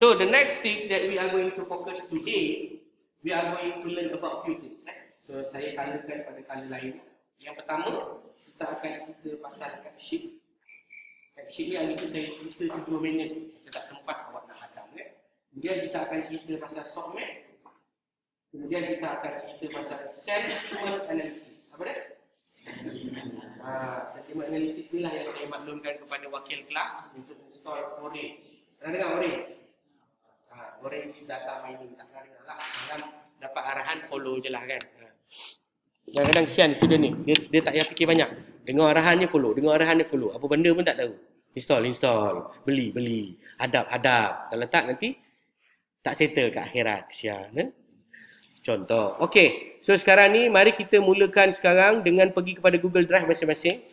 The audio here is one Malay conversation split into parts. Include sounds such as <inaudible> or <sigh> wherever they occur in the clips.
So the next tip that we are going to focus today, we are going to learn about few tips. Eh? So saya tandakan pada kali lain. Yang pertama, kita akan cerita pasal caption. Caption yang itu saya cerita 7 minit. Saya tak sempat awak nak datang. Eh? Kemudian kita akan cerita pasal submit. Kemudian kita akan cerita pasal sentiment analysis. Apa dia? Sentiment analysis. Ah, sentiment analysis inilah yang saya maklumkan kepada wakil kelas untuk install orange. Pernah dengar orange? Ha, orang yang datang main ini tak kira lah. Kadang dapat arahan follow je lah kan. Ha. Kadang-kadang kesian student ni. Dia, dia tak payah fikir banyak. Dengar arahan dia follow. Dengar arahan dia follow. Apa benda pun tak tahu. Install, install. Beli, beli. Hadap, hadap. Kalau tak nanti tak settle kat akhirat. Kesian. Eh? Contoh. okey So sekarang ni mari kita mulakan sekarang dengan pergi kepada Google Drive masing-masing.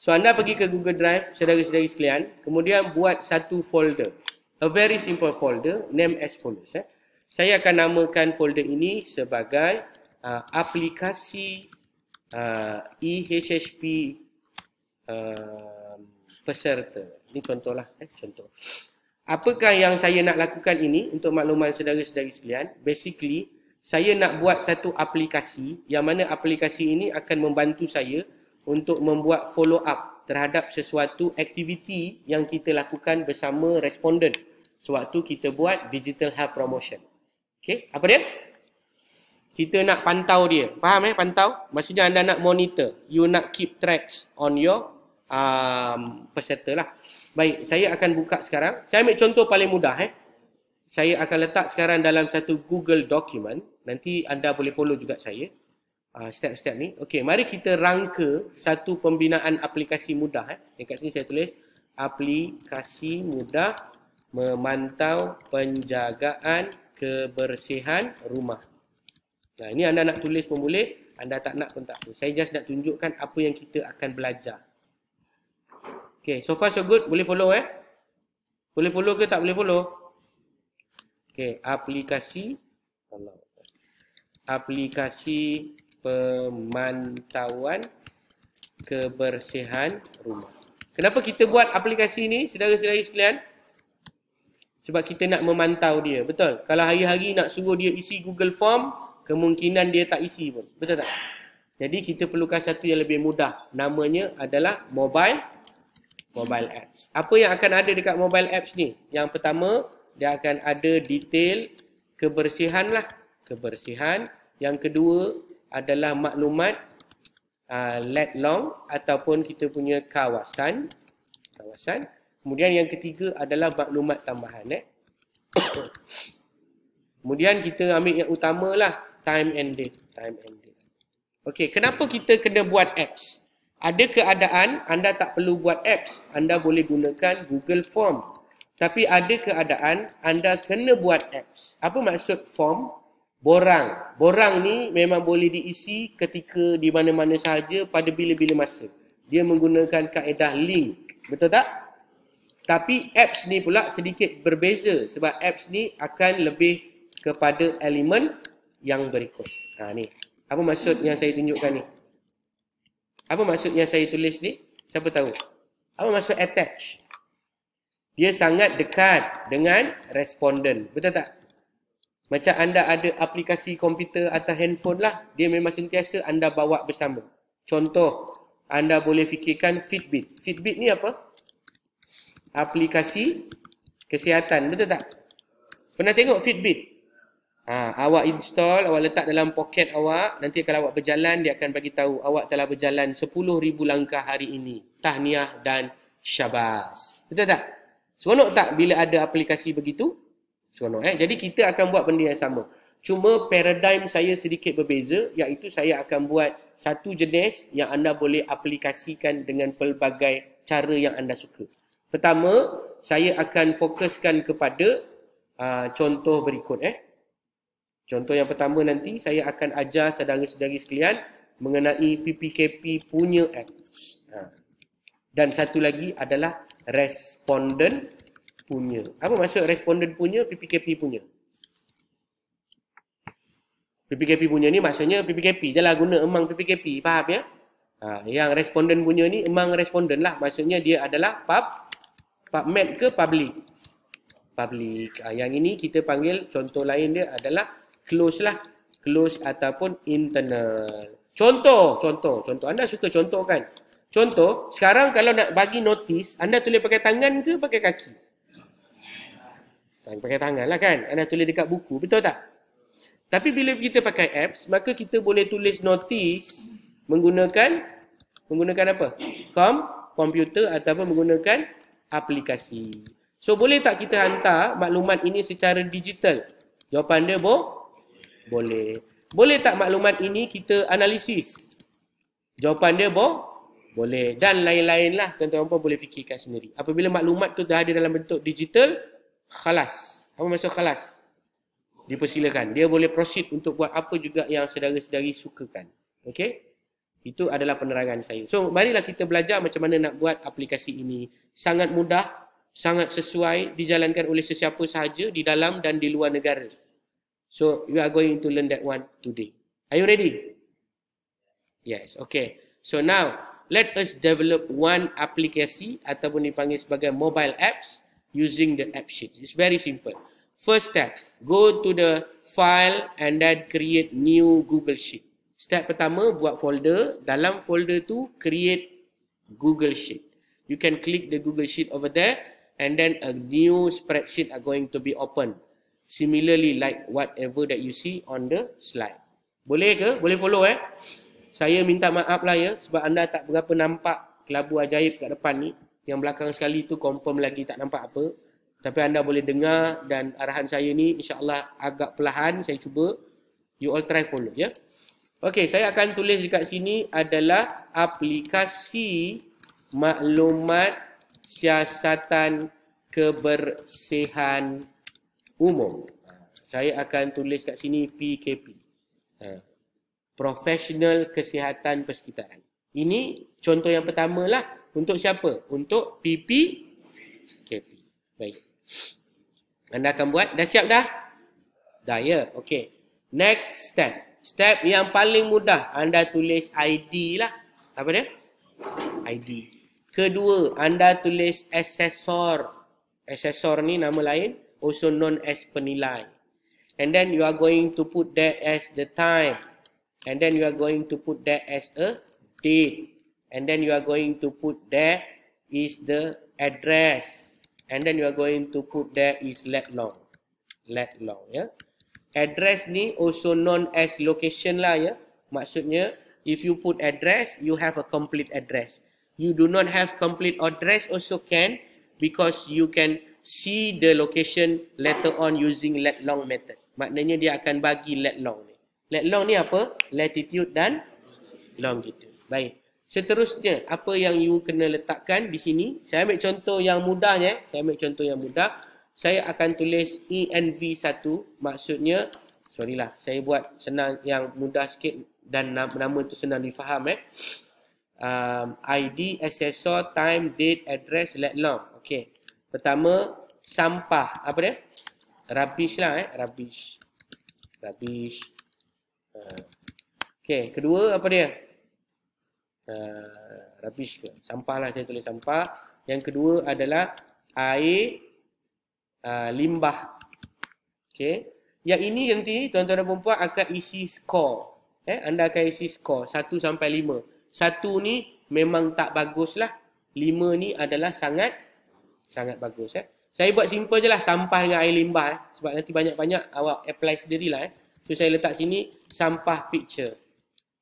So anda pergi ke Google Drive, saudara-saudari sekalian. Kemudian buat satu folder a very simple folder named as folders. Eh. Saya akan namakan folder ini sebagai uh, aplikasi uh, EHHP uh, um, peserta. Ini contohlah. Eh, contoh. Apakah yang saya nak lakukan ini untuk makluman saudara-saudari sekalian? Basically, saya nak buat satu aplikasi yang mana aplikasi ini akan membantu saya untuk membuat follow up terhadap sesuatu aktiviti yang kita lakukan bersama responden sewaktu kita buat digital health promotion. Okay, apa dia? Kita nak pantau dia. Faham eh pantau? Maksudnya anda nak monitor. You nak keep tracks on your um, peserta lah. Baik, saya akan buka sekarang. Saya ambil contoh paling mudah eh. Saya akan letak sekarang dalam satu Google document. Nanti anda boleh follow juga saya. Ah, step-step uh, ni. Okay, mari kita rangka satu pembinaan aplikasi mudah. Eh. Dekat sini saya tulis aplikasi mudah memantau penjagaan kebersihan rumah. Nah, ini anda nak tulis pun boleh, anda tak nak pun tak apa. Saya just nak tunjukkan apa yang kita akan belajar. Okay, so far so good, boleh follow eh? Boleh follow ke tak boleh follow? Okay, aplikasi aplikasi pemantauan kebersihan rumah. Kenapa kita buat aplikasi ni, saudara-saudari sekalian? sebab kita nak memantau dia betul kalau hari-hari nak suruh dia isi Google Form kemungkinan dia tak isi pun betul tak jadi kita perlukan satu yang lebih mudah namanya adalah mobile mobile apps apa yang akan ada dekat mobile apps ni yang pertama dia akan ada detail kebersihan lah kebersihan yang kedua adalah maklumat uh, let long ataupun kita punya kawasan kawasan Kemudian yang ketiga adalah maklumat tambahan eh. <coughs> Kemudian kita ambil yang utamalah time and date, time and date. Okey, kenapa kita kena buat apps? Ada keadaan anda tak perlu buat apps, anda boleh gunakan Google Form. Tapi ada keadaan anda kena buat apps. Apa maksud form? Borang. Borang ni memang boleh diisi ketika di mana-mana sahaja pada bila-bila masa. Dia menggunakan kaedah link. Betul tak? Tapi apps ni pula sedikit berbeza sebab apps ni akan lebih kepada elemen yang berikut. Ha ni. Apa maksud yang saya tunjukkan ni? Apa maksud yang saya tulis ni? Siapa tahu? Apa maksud attach? Dia sangat dekat dengan responden. Betul tak? Macam anda ada aplikasi komputer atau handphone lah, dia memang sentiasa anda bawa bersama. Contoh, anda boleh fikirkan Fitbit. Fitbit ni apa? aplikasi kesihatan. Betul tak? Pernah tengok Fitbit? Ha, awak install, awak letak dalam poket awak. Nanti kalau awak berjalan, dia akan bagi tahu awak telah berjalan 10,000 langkah hari ini. Tahniah dan syabas. Betul tak? Seronok tak bila ada aplikasi begitu? Seronok eh. Jadi kita akan buat benda yang sama. Cuma paradigm saya sedikit berbeza iaitu saya akan buat satu jenis yang anda boleh aplikasikan dengan pelbagai cara yang anda suka. Pertama, saya akan fokuskan kepada uh, contoh berikut eh. Contoh yang pertama nanti saya akan ajar saudara-saudari sekalian mengenai PPKP punya apps. Ha. Dan satu lagi adalah responden punya. Apa maksud responden punya PPKP punya? PPKP punya ni maksudnya PPKP je lah guna emang PPKP. Faham ya? Ha, yang responden punya ni emang respondent lah. Maksudnya dia adalah pub PubMed ke public? Public. Ha, yang ini kita panggil contoh lain dia adalah close lah. Close ataupun internal. Contoh, contoh, contoh. Anda suka contoh kan? Contoh, sekarang kalau nak bagi notis, anda tulis pakai tangan ke pakai kaki? Tangan pakai tangan lah kan? Anda tulis dekat buku, betul tak? Tapi bila kita pakai apps, maka kita boleh tulis notis menggunakan menggunakan apa? Com, komputer ataupun menggunakan aplikasi. So boleh tak kita hantar maklumat ini secara digital? Jawapan dia boh? Boleh. Boleh tak maklumat ini kita analisis? Jawapan dia boh? Boleh. Dan lain-lain lah tuan-tuan pun boleh fikirkan sendiri. Apabila maklumat tu dah ada dalam bentuk digital, khalas. Apa maksud khalas? Dipersilakan. Dia boleh proceed untuk buat apa juga yang sedara-sedari sukakan. Okay? Itu adalah penerangan saya. So, marilah kita belajar macam mana nak buat aplikasi ini. Sangat mudah, sangat sesuai, dijalankan oleh sesiapa sahaja di dalam dan di luar negara. So, you are going to learn that one today. Are you ready? Yes, okay. So, now, let us develop one aplikasi ataupun dipanggil sebagai mobile apps using the app sheet. It's very simple. First step, go to the file and then create new Google Sheet. Step pertama buat folder, dalam folder tu create Google Sheet. You can click the Google Sheet over there and then a new spreadsheet are going to be open. Similarly like whatever that you see on the slide. Boleh ke? Boleh follow eh? Saya minta maaf lah ya sebab anda tak berapa nampak kelabu ajaib kat depan ni. Yang belakang sekali tu confirm lagi tak nampak apa. Tapi anda boleh dengar dan arahan saya ni insyaAllah agak perlahan saya cuba. You all try follow ya. Yeah? Okey, saya akan tulis dekat sini adalah aplikasi maklumat siasatan kebersihan umum. Saya akan tulis kat sini PKP. Ha. Profesional Kesihatan Persekitaran. Ini contoh yang pertama lah. Untuk siapa? Untuk PPKP. Baik. Anda akan buat. Dah siap dah? Dah ya? Okey. Next step step yang paling mudah anda tulis ID lah. Apa dia? ID. Kedua, anda tulis asesor asesor ni nama lain also known as penilai. And then you are going to put that as the time. And then you are going to put that as a date. And then you are going to put that is the address. And then you are going to put that is let long. Let long, yeah address ni also known as location lah ya. Maksudnya, if you put address, you have a complete address. You do not have complete address also can because you can see the location later on using let long method. Maknanya dia akan bagi let long ni. Let long ni apa? Latitude dan longitude. Baik. Seterusnya, apa yang you kena letakkan di sini? Saya ambil contoh yang mudahnya. Eh. Saya ambil contoh yang mudah saya akan tulis ENV1 maksudnya sorry lah saya buat senang yang mudah sikit dan nama, nama tu senang difaham eh um, ID SSO time date address let long okey pertama sampah apa dia rubbish lah eh rubbish rubbish uh. okey kedua apa dia uh, rubbish ke sampah lah saya tulis sampah yang kedua adalah air Ah, limbah. Okey. Yang ini nanti tuan-tuan dan puan-puan akan isi skor. Eh, anda akan isi skor 1 sampai 5. 1 ni memang tak baguslah. 5 ni adalah sangat sangat bagus eh. Saya buat simple je lah sampah dengan air limbah eh. Sebab nanti banyak-banyak awak apply sendirilah eh. So saya letak sini sampah picture.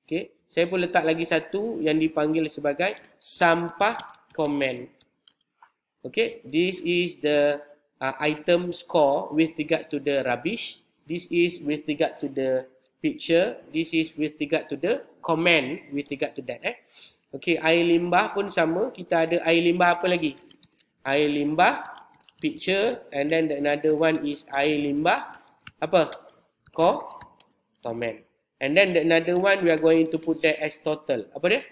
Okey. Saya pun letak lagi satu yang dipanggil sebagai sampah komen, Okey, this is the uh, item score with regard to the rubbish. This is with regard to the picture. This is with regard to the comment with regard to that. Eh? Okay, air limbah pun sama. Kita ada air limbah apa lagi? Air limbah, picture and then the another one is air limbah. Apa? Call, comment. And then the another one we are going to put that as total. Apa dia?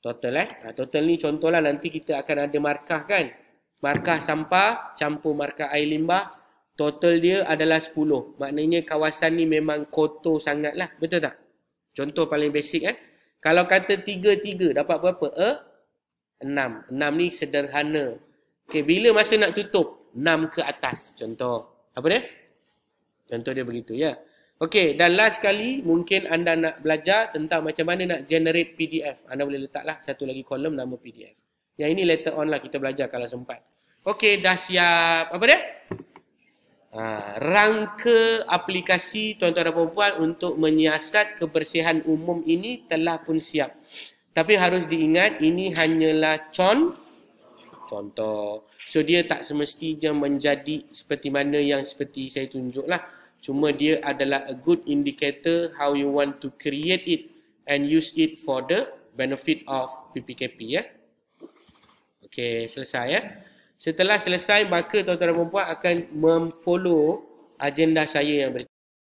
Total eh. Ha, total ni contohlah nanti kita akan ada markah kan markah sampah campur markah air limbah total dia adalah 10. Maknanya kawasan ni memang kotor sangatlah. Betul tak? Contoh paling basic eh. Kalau kata 3-3 dapat berapa? Eh? 6. 6 ni sederhana. Okay, bila masa nak tutup? 6 ke atas. Contoh. Apa dia? Contoh dia begitu ya. Yeah. Okay, dan last sekali mungkin anda nak belajar tentang macam mana nak generate PDF. Anda boleh letaklah satu lagi kolom nama PDF. Ya ini later on lah kita belajar kalau sempat. Okey, dah siap. Apa dia? Uh, rangka aplikasi tuan-tuan dan puan-puan untuk menyiasat kebersihan umum ini telah pun siap. Tapi harus diingat ini hanyalah con contoh. So dia tak semestinya menjadi seperti mana yang seperti saya tunjuklah. Cuma dia adalah a good indicator how you want to create it and use it for the benefit of PPKP ya. Yeah? Okey, selesai ya. Setelah selesai, maka tuan-tuan dan puan akan memfollow agenda saya yang berikut.